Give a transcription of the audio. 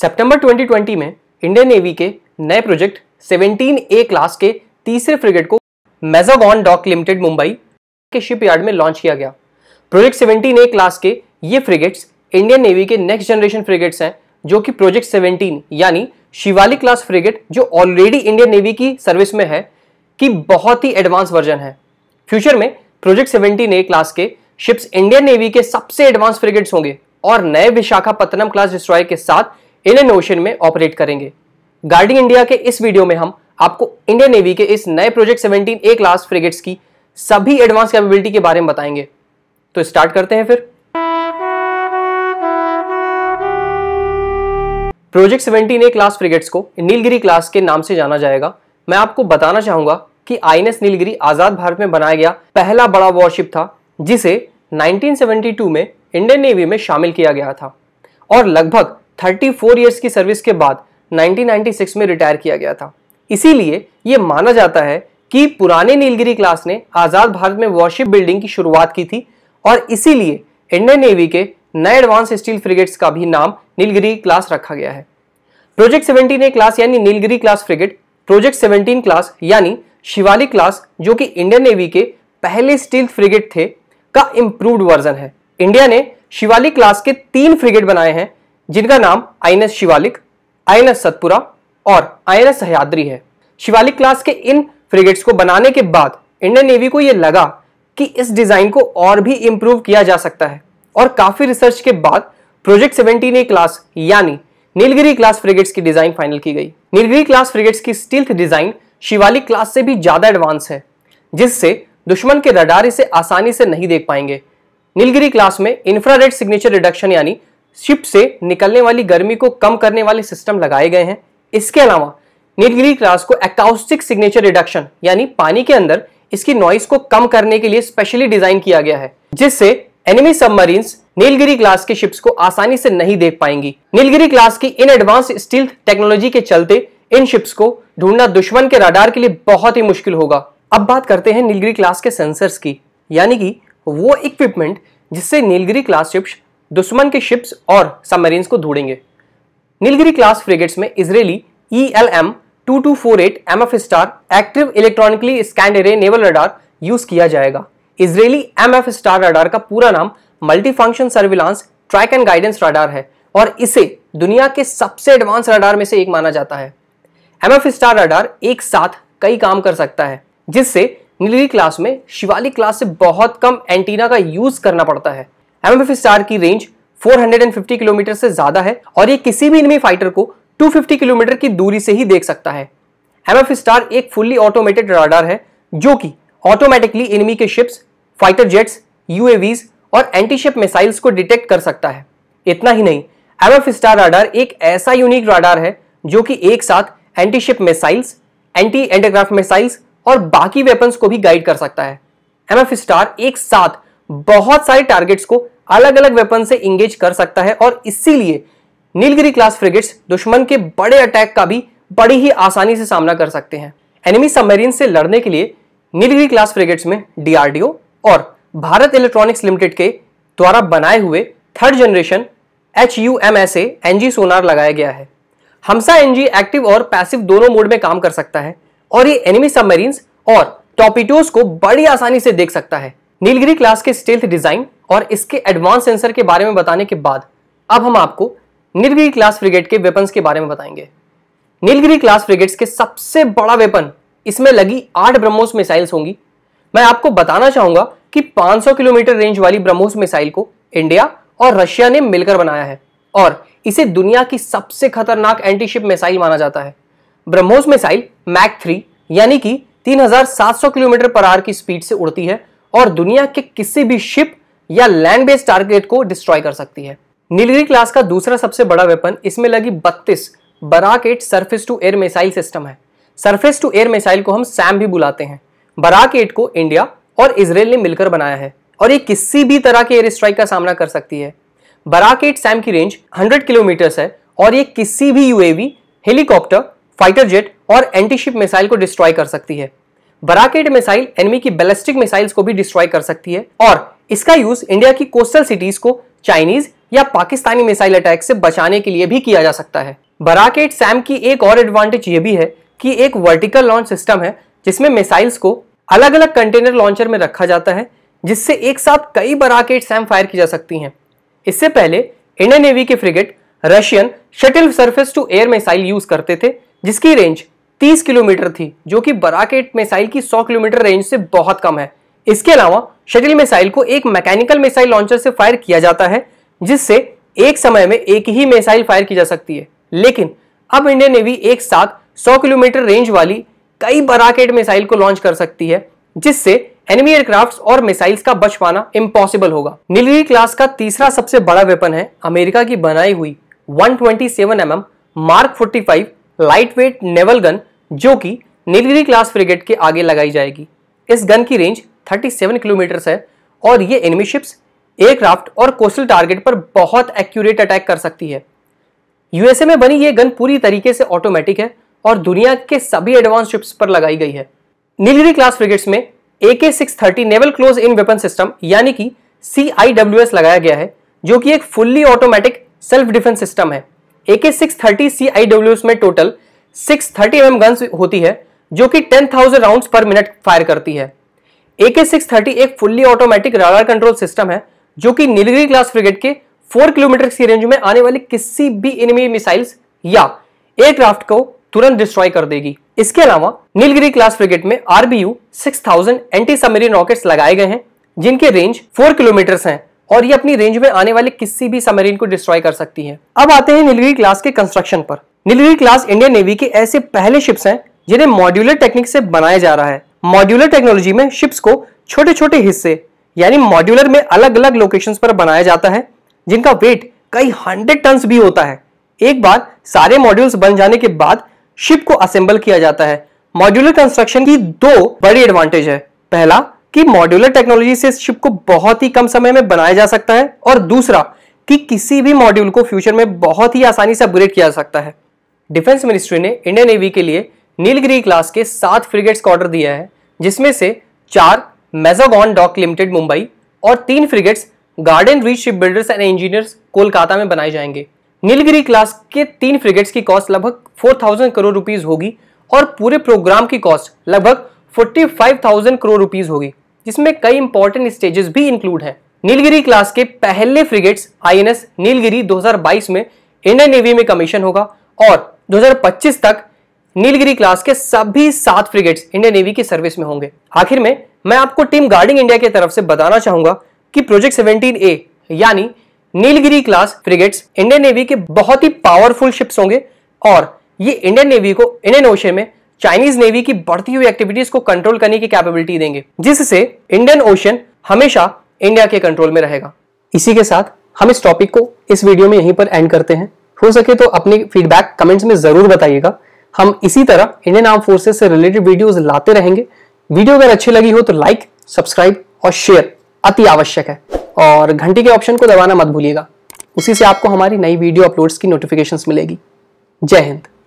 सितंबर 2020 में Indian Navy के नए प्रोजेक्ट 17 ए क्लास के तीसरे फ्रिगेट को मेजागॉन डॉक लिमिटेड मुंबई के शिपयार्ड में लॉन्च किया गया प्रोजेक्ट 17 ए क्लास के ये फ्रिगेट्स इंडियन नेवी के नेक्स्ट जनरेशन फ्रिगेट्स हैं जो कि प्रोजेक्ट 17 यानी शिवाली क्लास फ्रिगेट जो ऑलरेडी इंडियन नेवी की सर्विस में है की बहुत ही एडवांस वर्जन है फ्यूचर में प्रोजेक्ट सेवनटीन ए क्लास के शिप्स इंडियन नेवी के सबसे एडवांस फ्रिगेट्स होंगे और नए विशाखापत्तनम क्लास डिस्ट्रॉय के साथ इंडियन ओशन में ऑपरेट करेंगे गार्डिंग इंडिया के इस वीडियो में हम आपको इंडियन नेवी के इस नए project seventeen A class frigates की सभी एडवांस कैपेबिलिटी के बारे में बताएंगे तो स्टार्ट करते हैं फिर project seventeen A class frigates को नीलगिरी क्लास के नाम से जाना जाएगा मैं आपको बताना चाहूंगा कि आईएनएस नीलगिरी आजाद भारत में बनाया गया पहला बड़ा वॉरशिप था जिसे 1972 में इंडियन नेवी में शामिल किया गया था और लगभग थर्टी फोर ईयर्स की सर्विस के बाद 1996 में रिटायर किया गया था इसीलिए ये माना जाता है कि पुराने नीलगिरी क्लास ने आज़ाद भारत में वॉरशिप बिल्डिंग की शुरुआत की थी और इसीलिए इंडियन नेवी के नए एडवांस स्टील फ्रिगेट्स का भी नाम नीलगिरी क्लास रखा गया है प्रोजेक्ट सेवनटीन ए क्लास यानी Nilgiri class frigate project seventeen class यानी शिवाली क्लास जो कि इंडियन नेवी के पहले स्टील फ्रिगेट थे का इंप्रूव वर्जन है इंडिया ने शिवाली क्लास के तीन फ्रिगेट बनाए हैं जिनका नाम आई शिवालिक आई सतपुरा और आई सह्याद्री है शिवालिक क्लास के इन फ्रिगेट्स को बनाने के बाद इंडियन नेवी को यह लगा कि इस डिज़ाइन को और भी इम्प्रूव किया जा सकता है और काफ़ी रिसर्च के बाद प्रोजेक्ट सेवेंटीन ए क्लास यानी नीलगिरी क्लास फ्रिगेट्स की डिज़ाइन फाइनल की गई नीलगिरी क्लास फ्रिगेट्स की स्टील्थ डिज़ाइन शिवालिक क्लास से भी ज़्यादा एडवांस है जिससे दुश्मन के रडार इसे आसानी से नहीं देख पाएंगे नीलगिरी क्लास में इंफ्रारेड सिग्नेचर रिडक्शन यानी शिप से निकलने वाली गर्मी को कम करने वाले सिस्टम लगाए गए हैं इसके अलावा नीलगिरी क्लास को एकाउस्टिक सिग्नेचर रिडक्शन यानी पानी के अंदर इसकी नॉइस को कम करने के लिए स्पेशली डिजाइन किया गया है जिससे एनिमी सबमरीन नीलगिरी क्लास के शिप्स को आसानी से नहीं देख पाएंगी नीलगिरी क्लास की इन एडवांस स्टील टेक्नोलॉजी के चलते इन शिप्स को ढूंढना दुश्मन के राडार के लिए बहुत ही मुश्किल होगा अब बात करते हैं नीलगिरी क्लास के सेंसर्स की यानी कि वो इक्विपमेंट जिससे नीलगिरी क्लास शिप्स दुश्मन के शिप्स और सबमरीन को ढूंढेंगे नीलगिरी क्लास फ्रिगेट्स में Israeli E L M two two four eight M F STAR active electronically scanned array naval radar use किया जाएगा Israeli M F STAR radar का पूरा नाम multi function surveillance track and guidance radar है और इसे दुनिया के सबसे एडवांस रडार में से एक माना जाता है एम एफ स्टार रडार एक साथ कई काम कर सकता है जिससे नीलगिरी क्लास में शिवाली क्लास से बहुत कम एंटीना का यूज करना पड़ता है एम स्टार की रेंज 450 किलोमीटर से ज्यादा है और ये किसी भी इनमी फाइटर को 250 किलोमीटर की दूरी से ही देख सकता है एम स्टार एक फुल्ली ऑटोमेटेड राडार है जो कि ऑटोमेटिकली इनमी के शिप्स फाइटर जेट्स यूएवीज और एंटीशिप मिसाइल्स को डिटेक्ट कर सकता है इतना ही नहीं एम स्टार राडार एक ऐसा यूनिक राडार है जो कि एक साथ antiship missiles anti aircraft missiles और बाकी वेपन्स को भी गाइड कर सकता है एम स्टार एक साथ बहुत सारे टारगेट्स को अलग अलग वेपन से इंगेज कर सकता है और इसीलिए नीलगिरी क्लास फ्रिगेट्स दुश्मन के बड़े अटैक का भी बड़ी ही आसानी से सामना कर सकते हैं एनिमी सबमरीन से लड़ने के लिए नीलगिरी क्लास फ्रिगेट्स में डीआरडीओ और भारत इलेक्ट्रॉनिक्स लिमिटेड के द्वारा बनाए हुए third generation H U M S NG sonar लगाया गया है हमसा एनजी एक्टिव और पैसिव दोनों मोड में काम कर सकता है और ये एनिमी सबमरीन्स और टॉपिटोज को बड़ी आसानी से देख सकता है नीलगिरी क्लास के स्टेल्थ डिजाइन और इसके एडवांस सेंसर के बारे में बताने के बाद अब हम आपको नीलगिरी क्लास फ्रिगेट के वेपन्स के बारे में बताएंगे नीलगिरी क्लास फ्रिगेट्स के सबसे बड़ा वेपन इसमें लगी आठ ब्रह्मोस मिसाइल्स होंगी मैं आपको बताना चाहूंगा कि 500 किलोमीटर रेंज वाली ब्रह्मोस मिसाइल को इंडिया और रशिया ने मिलकर बनाया है और इसे दुनिया की सबसे खतरनाक एंटीशिप मिसाइल माना जाता है ब्रह्मोस मिसाइल मैक थ्री यानी कि 3700 किलोमीटर पर आर की स्पीड से उड़ती है और दुनिया के किसी भी शिप या लैंड बेस्ड टारगेट को डिस्ट्रॉय कर सकती है नीलगिरी क्लास का दूसरा सबसे बड़ा वेपन इसमें लगी बत्तीस Barak eight surface to air missile system है सर्फेस टू एयर मिसाइल को हम सैम भी बुलाते हैं बराक एट को इंडिया और इसराइल ने मिलकर बनाया है और ये किसी भी तरह के एयर स्ट्राइक का सामना कर सकती है बराक एट सैम की रेंज 100 किलोमीटर है और ये किसी भी यूएवी हेलीकॉप्टर फाइटर जेट और एंटीशिप मिसाइल को डिस्ट्रॉय कर सकती है बराकेट मिसाइल एनमी की बैलिस्टिक मिसाइल्स को भी डिस्ट्रॉय कर सकती है और इसका यूज इंडिया की कोस्टल सिटीज को चाइनीज या पाकिस्तानी मिसाइल अटैक से बचाने के लिए भी किया जा सकता है बराकेट सैम की एक और एडवांटेज यह भी है कि एक वर्टिकल लॉन्च सिस्टम है जिसमें मिसाइल्स को अलग अलग कंटेनर लॉन्चर में रखा जाता है जिससे एक साथ कई बराकेट सैम फायर की जा सकती हैं इससे पहले इंडियन नेवी के frigate Russian shuttle surface to air missile use करते थे जिसकी रेंज 30 किलोमीटर थी जो कि बराकेट मिसाइल की 100 किलोमीटर रेंज से बहुत कम है इसके अलावा शटल मिसाइल को एक मैकेनिकल मिसाइल लॉन्चर से फायर किया जाता है जिससे एक समय में एक ही मिसाइल फायर की जा सकती है लेकिन अब इंडियन नेवी एक साथ 100 किलोमीटर रेंज वाली कई बराकेट मिसाइल को लॉन्च कर सकती है जिससे एनिमी एयरक्राफ्ट और मिसाइल्स का बच पाना इम्पॉसिबल होगा नीलगिरी क्लास का तीसरा सबसे बड़ा वेपन है अमेरिका की बनाई हुई 127 MM mark 45 lightweight naval gun जो कि नीलगिरी क्लास फ्रिगेट के आगे लगाई जाएगी इस गन की रेंज 37 किलोमीटर्स है और ये एनिमी शिप्स एयरक्राफ्ट और कोस्टल टारगेट पर बहुत एक्यूरेट अटैक कर सकती है यूएसए में बनी ये गन पूरी तरीके से ऑटोमेटिक है और दुनिया के सभी एडवांस शिप्स पर लगाई गई है नीलगिरी क्लास फ्रिगेट्स में A K six thirty naval close in weapon system यानी कि सी आई डब्ल्यू एस लगाया गया है जो कि एक fully automatic self defence system है A K six thirty C I W S में total six thirty M guns होती है जो कि ten thousand round per minute fire करती है ए के सिक्स थर्टी एक fully automatic radar control system है जो कि नीलगिरी क्लास फ्रिगेट के फोर किलोमीटर की रेंज में आने वाली किसी भी इनमी मिसाइल्स या एयरक्राफ्ट को तुरंत डिस्ट्रॉय कर देगी इसके अलावा नीलगिरी क्लास फ्रिगेट में आरबीयू 6000 एंटी सबमरीन रॉकेट लगाए गए हैं जिनके रेंज 4 किलोमीटर हैं और ये अपनी रेंज में आने वाले किसी भी सबमरीन को डिस्ट्रॉय कर सकती है अब आते हैं नीलगिरी क्लास के कंस्ट्रक्शन पर नीलगिरी क्लास इंडियन नेवी के ऐसे पहले शिप्स हैं जिन्हें मॉड्यूलर टेक्निक से बनाया जा रहा है मॉड्यूलर टेक्नोलॉजी में शिप्स को छोटे छोटे हिस्से यानी मॉड्यूलर में अलग अलग लोकेशन पर बनाया जाता है जिनका वेट कई हंड्रेड टन भी होता है एक बार सारे मॉड्यूल्स बन जाने के बाद शिप को असेंबल किया जाता है मॉड्यूलर कंस्ट्रक्शन की दो बड़ी एडवांटेज है पहला कि मॉड्यूलर टेक्नोलॉजी से शिप को बहुत ही कम समय में बनाया जा सकता है और दूसरा कि किसी भी मॉड्यूल को फ्यूचर में बहुत ही आसानी से अपग्रेड किया जा सकता है डिफेंस मिनिस्ट्री ने इंडियन नेवी के लिए नीलगिरी क्लास के सात फ्रिगेट्स का ऑर्डर दिया है जिसमें से चार मेजागॉन डॉक लिमिटेड मुंबई और तीन frigates Garden Reach Ship Builders and Engineers Kolkata में बनाए जाएंगे नीलगिरी क्लास के तीन फ्रिगेट्स की कॉस्ट लगभग 4000 करोड़ रुपीस होगी और पूरे प्रोग्राम की कॉस्ट लगभग 45,000 करोड़ रुपीस होगी जिसमें कई इंपॉर्टेंट स्टेजेस भी इंक्लूड हैं नीलगिरी क्लास के पहले फ्रिगेट्स आईएनएस नीलगिरी 2022 में इंडियन नेवी में कमीशन होगा और 2025 तक नीलगिरी क्लास के सभी सात फ्रिगेट्स इंडियन नेवी की सर्विस में होंगे आखिर में मैं आपको टीम गार्डिंग इंडिया की तरफ से बताना चाहूंगा कि प्रोजेक्ट 17 ए यानी Nilgiri class frigates Indian Navy के बहुत ही पावरफुल शिप्स होंगे और ये इंडियन नेवी को इंडियन ओशन में चाइनीज नेवी की बढ़ती हुई एक्टिविटीज को कंट्रोल करने की कैपेबिलिटी देंगे जिससे इंडियन ओशन हमेशा इंडिया के कंट्रोल में रहेगा इसी के साथ हम इस टॉपिक को इस वीडियो में यहीं पर एंड करते हैं हो सके तो अपने फीडबैक कमेंट्स में जरूर बताइएगा हम इसी तरह इंडियन आर्म फोर्सेस से रिलेटेड वीडियोस लाते रहेंगे वीडियो अगर अच्छी लगी हो तो लाइक सब्सक्राइब और शेयर अति आवश्यक है और घंटी के ऑप्शन को दबाना मत भूलिएगा उसी से आपको हमारी नई वीडियो अपलोड्स की नोटिफिकेशंस मिलेगी जय हिंद